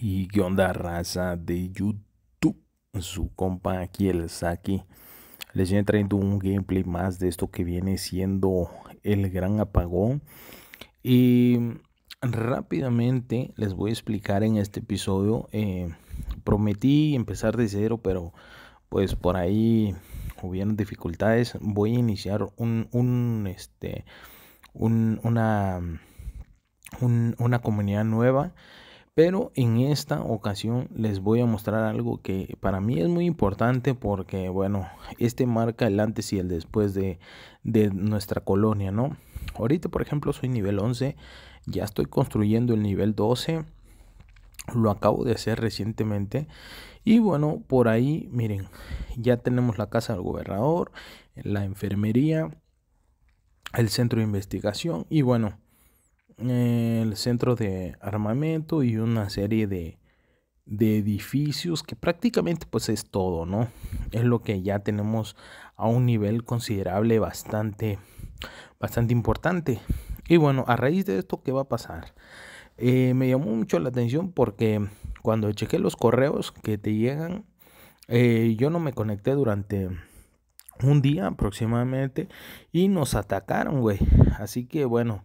y qué onda raza de YouTube. Su compa aquí el Saki. Les viene trayendo un gameplay más de esto que viene siendo el gran apagón. Y rápidamente les voy a explicar en este episodio. Eh, prometí empezar de cero, pero pues por ahí hubieron dificultades. Voy a iniciar un, este, una, una comunidad nueva. Pero en esta ocasión les voy a mostrar algo que para mí es muy importante porque, bueno, este marca el antes y el después de, de nuestra colonia, ¿no? Ahorita, por ejemplo, soy nivel 11, ya estoy construyendo el nivel 12, lo acabo de hacer recientemente y bueno, por ahí, miren, ya tenemos la casa del gobernador, la enfermería, el centro de investigación y bueno, el centro de armamento y una serie de, edificios que prácticamente pues es todo, ¿no? Es lo que ya tenemos a un nivel considerable bastante, bastante importante. Y bueno, a raíz de esto, ¿qué va a pasar? Eh, me llamó mucho la atención porque cuando chequé los correos que te llegan, eh, yo no me conecté durante un día aproximadamente y nos atacaron, güey. Así que bueno,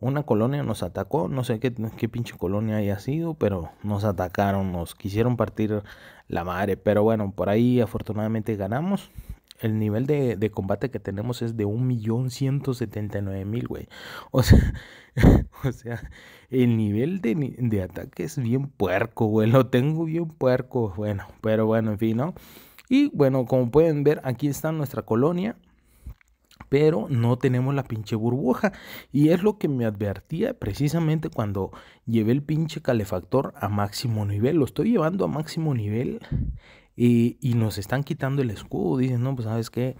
una colonia nos atacó, no sé qué, qué, pinche colonia haya sido, pero nos atacaron, nos quisieron partir la madre. Pero bueno, por ahí afortunadamente ganamos. El nivel de, combate que tenemos es de 1.179.000, güey. O sea, o sea, el nivel de, de ataque es bien puerco, güey. Lo tengo bien puerco. Bueno, pero bueno, en fin, ¿no? Y bueno, como pueden ver, aquí está nuestra colonia pero no tenemos la pinche burbuja. Y es lo que me advertía precisamente cuando llevé el pinche calefactor a máximo nivel. Lo estoy llevando a máximo nivel y, y nos están quitando el escudo. Dicen, no, pues sabes que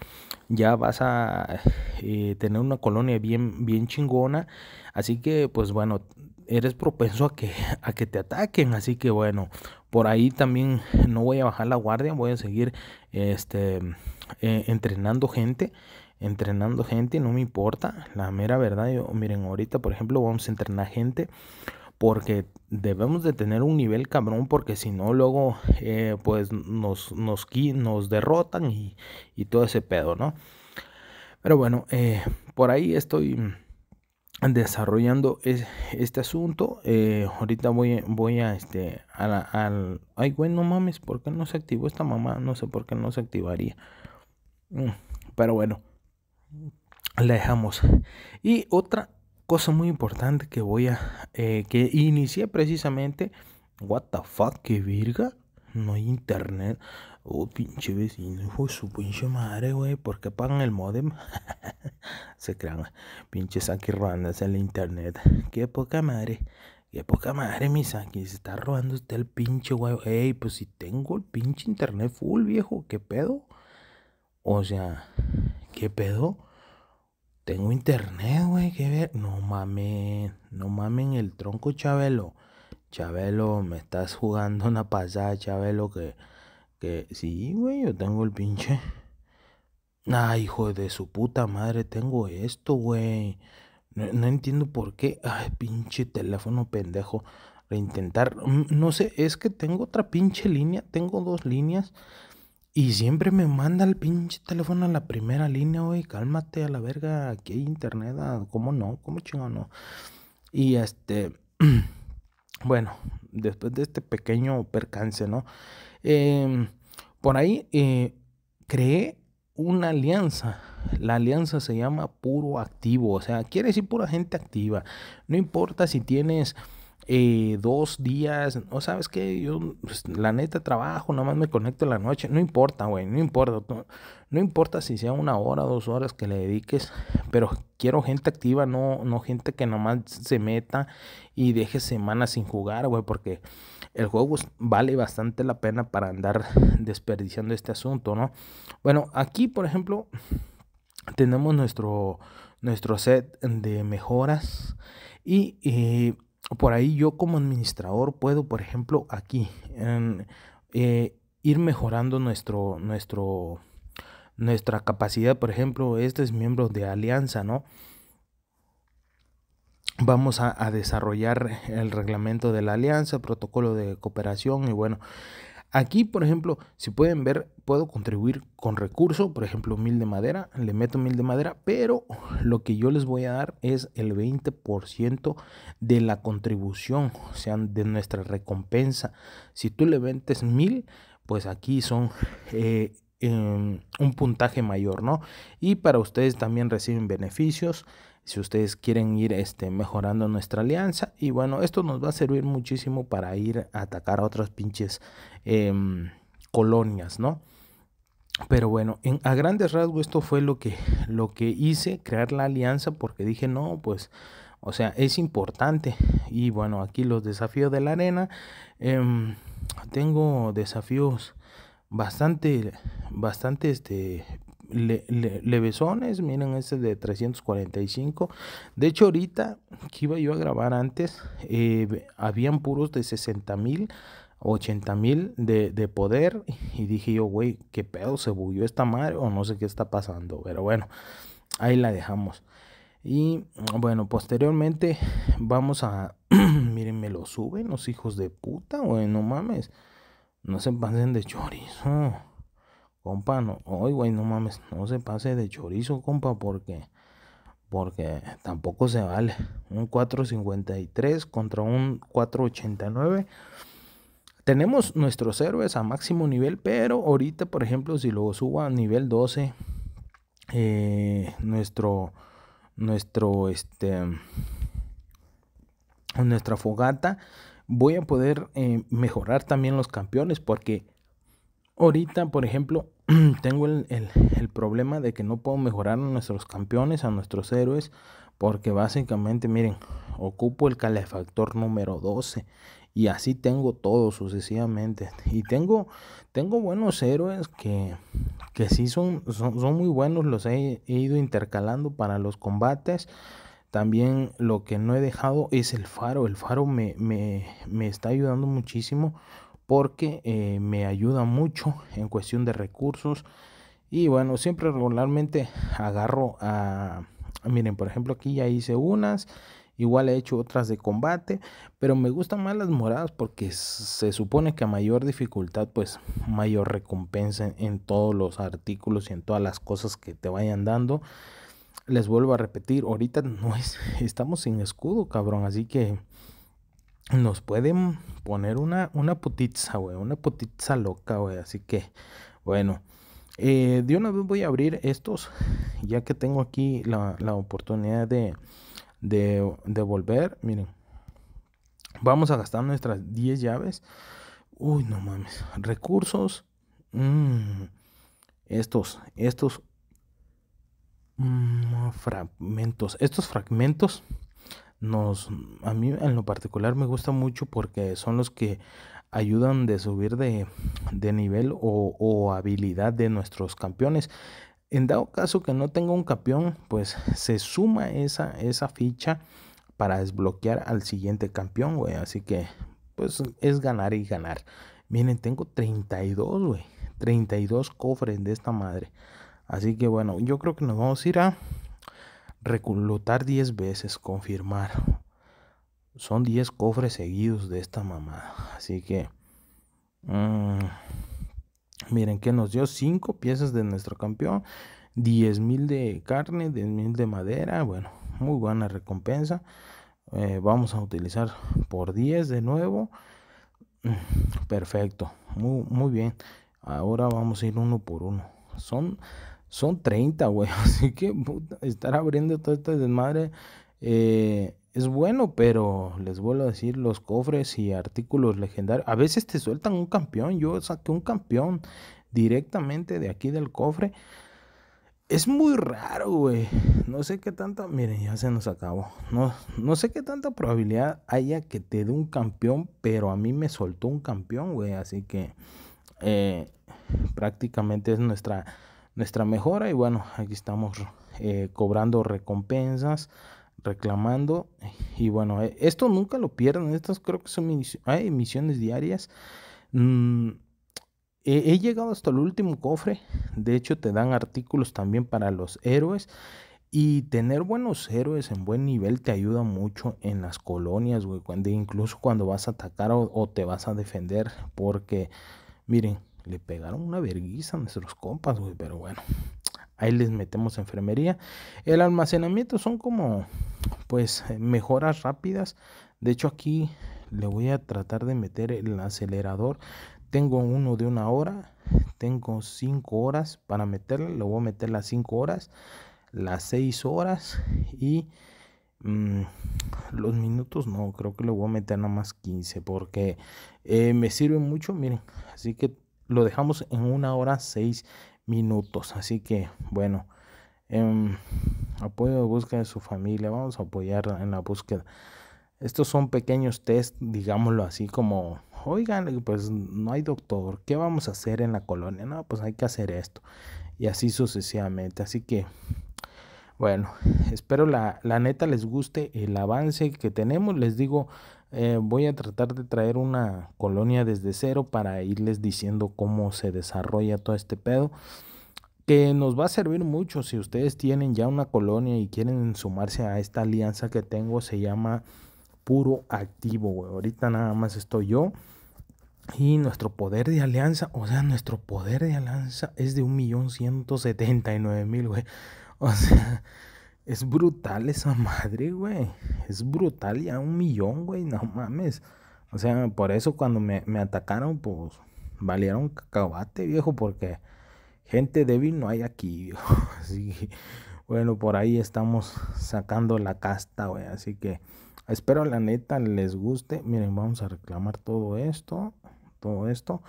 ya vas a eh, tener una colonia bien, bien chingona. Así que, pues bueno, eres propenso a que, a que te ataquen. Así que bueno, por ahí también no voy a bajar la guardia, voy a seguir este, eh, entrenando gente entrenando gente, no me importa, la mera verdad, miren, ahorita por ejemplo vamos a entrenar gente porque debemos de tener un nivel cabrón porque si no luego eh, pues nos, nos, nos derrotan y, todo ese pedo, ¿no? Pero bueno, eh, por ahí estoy desarrollando este asunto. Eh, ahorita voy, voy a este, al... Ay, güey, no mames, ¿por qué no se activó esta mamá? No sé por qué no se activaría. Mm, pero bueno, la dejamos. Y otra cosa muy importante que voy a, eh, que inicié precisamente, what the fuck, que virga, no hay internet. Oh, pinche vecino, hijo su pinche madre, güey. ¿Por qué pagan el modem? se crean pinches aquí robándose el internet. Qué poca madre. Qué poca madre, mi Saki. Se está robando usted el pinche, güey. Ey, pues si tengo el pinche internet full, viejo. ¿Qué pedo? O sea, ¿qué pedo? Tengo internet, güey, que ver. No mames, no mamen el tronco, Chabelo. Chabelo, me estás jugando una pasada, Chabelo, que, que sí, güey, yo tengo el pinche. Ay, hijo de su puta madre, tengo esto, güey. No, no, entiendo por qué. Ay, pinche teléfono pendejo. Reintentar. Mm, no sé, es que tengo otra pinche línea. Tengo dos líneas. Y siempre me manda el pinche teléfono a la primera línea, hoy Cálmate a la verga, aquí hay internet. Ah, ¿Cómo no? ¿Cómo chingón no? Y este. bueno, después de este pequeño percance, ¿no? Em, por ahí eh, creé una alianza. La alianza se llama puro activo. O sea, quiere decir pura gente activa. No importa si tienes eh, dos días, O sabes que yo pues, la neta trabajo, nomás me conecto en la noche, no importa, güey, no importa, no, importa si sea una hora, dos horas que le dediques, pero quiero gente activa, no, no gente que nomás se meta y deje semanas sin jugar, güey, porque el juego vale bastante la pena para andar desperdiciando este asunto, ¿no? Bueno, aquí, por ejemplo, tenemos nuestro, nuestro set de mejoras y... Eh, por ahí yo como administrador puedo, por ejemplo, aquí eh, ir mejorando nuestro, nuestro, nuestra capacidad. Por ejemplo, este es miembro de alianza, ¿no? Vamos a desarrollar el reglamento de la alianza, protocolo de cooperación y bueno, Aquí, por ejemplo, si pueden ver, puedo contribuir con recurso, por ejemplo, mil de madera, le meto mil de madera, pero lo que yo les voy a dar es el 20% de la contribución, o sea, de nuestra recompensa. Si tú le vendes mil, pues aquí son eh, Em, un puntaje mayor, ¿no? Y para ustedes también reciben beneficios si ustedes quieren ir este, mejorando nuestra alianza. Y bueno, esto nos va a servir muchísimo para ir a atacar a otras pinches em, colonias, ¿no? Pero bueno, a grandes rasgos esto fue lo que, lo que hice, crear la alianza, porque dije, no, pues, o sea, es importante. Y bueno, aquí los desafíos de la arena. Em, tengo desafíos bastante, bastante este, levesones, miren ese de 345. De hecho, ahorita que iba yo a grabar antes, eh, habían puros de 60 mil, 80 mil de, poder. Y dije yo, güey, qué pedo, se bulló esta madre o no sé qué está pasando. Pero bueno, ahí la dejamos. Y bueno, posteriormente vamos a... miren, me lo suben los hijos de puta, güey, no mames. No se pasen de chorizo. Compa, no. Oye, güey, no mames. No se pase de chorizo, compa, porque. Porque tampoco se vale. Un 4.53 contra un 4.89. Tenemos nuestros héroes a máximo nivel, pero ahorita, por ejemplo, si lo subo a nivel 12, eh, nuestro, nuestro, este, nuestra fogata, voy a poder eh, mejorar también los campeones porque ahorita, por ejemplo, tengo el, problema de que no puedo mejorar a nuestros campeones, a nuestros héroes, porque básicamente, miren, ocupo el calefactor número 12 y así tengo todo sucesivamente. Y tengo, tengo buenos héroes que, sí son, son, muy buenos, los he ido intercalando para los combates. También lo que no he dejado es el faro. El faro me, está ayudando muchísimo porque eh, me ayuda mucho en cuestión de recursos. Y bueno, siempre regularmente agarro a... Miren, por ejemplo, aquí ya hice unas. Igual he hecho otras de combate, pero me gustan más las moradas porque se supone que a mayor dificultad, pues mayor recompensa en todos los artículos y en todas las cosas que te vayan dando les vuelvo a repetir, ahorita no es, estamos sin escudo, cabrón, así que nos pueden poner una, una putiza güey, una putiza loca, güey, así que, bueno, eh, de una vez voy a abrir estos, ya que tengo aquí la, oportunidad de, de, volver, miren, vamos a gastar nuestras 10 llaves, uy, no mames, recursos, mm, estos, estos Mm, fragmentos. Estos fragmentos nos, a mí en lo particular me gusta mucho porque son los que ayudan de subir de, nivel o, habilidad de nuestros campeones. En dado caso que no tenga un campeón, pues se suma esa, esa ficha para desbloquear al siguiente campeón, güey. Así que, pues es ganar y ganar. Miren, tengo 32, güey. 32 cofres de esta madre. Así que bueno, yo creo que nos vamos a ir a reclutar 10 veces, confirmar. Son 10 cofres seguidos de esta mamada. Así que... Mm, miren que nos dio 5 piezas de nuestro campeón. 10.000 de carne, mil de madera. Bueno, muy buena recompensa. Eh, vamos a utilizar por 10 de nuevo. Mm, perfecto, muy, muy bien. Ahora vamos a ir uno por uno. Son son 30, güey. Así que estar abriendo todo este desmadre eh, es bueno, pero les vuelvo a decir, los cofres y artículos legendarios. A veces te sueltan un campeón. Yo saqué un campeón directamente de aquí del cofre. Es muy raro, güey. No sé qué tanta. Miren, ya se nos acabó. No, no sé qué tanta probabilidad haya que te dé un campeón, pero a mí me soltó un campeón, güey. Así que eh, prácticamente es nuestra nuestra mejora y bueno, aquí estamos eh, cobrando recompensas, reclamando y bueno, eh, esto nunca lo pierdan, estas creo que son misiones diarias. Mm, he, llegado hasta el último cofre, de hecho te dan artículos también para los héroes. Y tener buenos héroes en buen nivel te ayuda mucho en las colonias, incluso cuando vas a atacar o, te vas a defender. Porque, miren, le pegaron una verguiza a nuestros compas, güey, pero bueno. Ahí les metemos enfermería. El almacenamiento son como, pues, mejoras rápidas. De hecho, aquí le voy a tratar de meter el acelerador. Tengo uno de una hora. Tengo cinco horas para meterle, Le voy a meter las cinco horas. Las seis horas. Y mm, los minutos no. Creo que le voy a meter nada más 15. Porque eh, me sirve mucho. Miren. Así que lo dejamos en una hora seis minutos. Así que, bueno, em, apoyo de búsqueda de su familia. Vamos a apoyar en la búsqueda. Estos son pequeños test, digámoslo así, como, oigan, pues no hay doctor, ¿qué vamos a hacer en la colonia? No, pues hay que hacer esto. Y así sucesivamente. Así que, bueno, espero la, la neta les guste el avance que tenemos. Les digo, eh, voy a tratar de traer una colonia desde cero para irles diciendo cómo se desarrolla todo este pedo que nos va a servir mucho si ustedes tienen ya una colonia y quieren sumarse a esta alianza que tengo se llama puro activo wey. ahorita nada más estoy yo y nuestro poder de alianza o sea nuestro poder de alianza es de 1.179.000 güey o sea es brutal esa madre, güey. Es brutal ya un millón, güey. No mames. O sea, por eso cuando me, atacaron, pues valieron cacabate, viejo, porque gente débil no hay aquí, viejo. Así que, bueno, por ahí estamos sacando la casta, güey. Así que espero la neta les guste. Miren, vamos a reclamar todo esto, todo esto.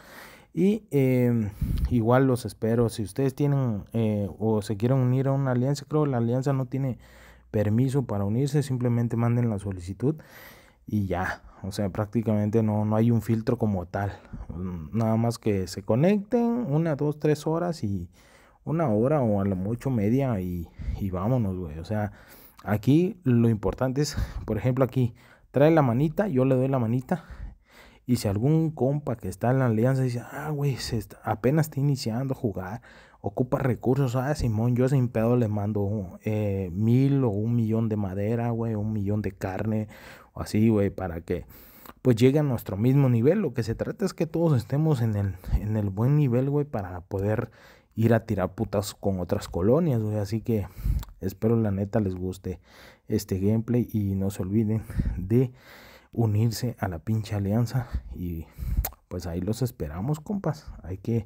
Y em, igual los espero. Si ustedes tienen eh, o se quieren unir a una alianza, creo que la alianza no tiene permiso para unirse, simplemente manden la solicitud y ya. O sea, prácticamente no, no hay un filtro como tal. Mm, nada más que se conecten una, dos, tres horas y una hora o a lo mucho media y, y vámonos, güey. O sea, aquí lo importante es, por ejemplo, aquí trae la manita, yo le doy la manita y si algún compa que está en la alianza dice, ah, güey, apenas está iniciando a jugar, ocupa recursos, ah, Simón, yo ese pedo le mando eh, mil o un millón de madera, güey, un millón de carne, o así, güey, para que pues llegue a nuestro mismo nivel. Lo que se trata es que todos estemos en en el buen nivel, güey, para poder ir a tirar putas con otras colonias, güey. Así que espero la neta les guste este gameplay y no se olviden de unirse a la pinche alianza y pues ahí los esperamos, compas. Hay que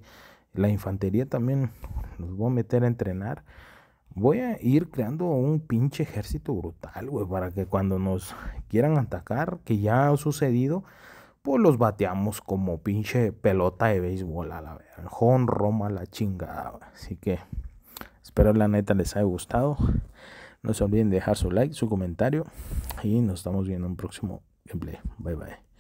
la infantería también nos voy a meter a entrenar. Voy a ir creando un pinche ejército brutal, güey, para que cuando nos quieran atacar, que ya ha sucedido, pues los bateamos como pinche pelota de béisbol a la verga. Roma la chingada. Así que espero la neta les haya gustado. No se olviden dejar su like, su comentario y nos estamos viendo en un próximo gameplay bye bye